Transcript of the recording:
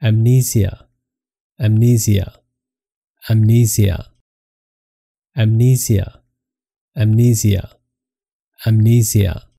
amnesia, amnesia, amnesia, amnesia, amnesia, amnesia.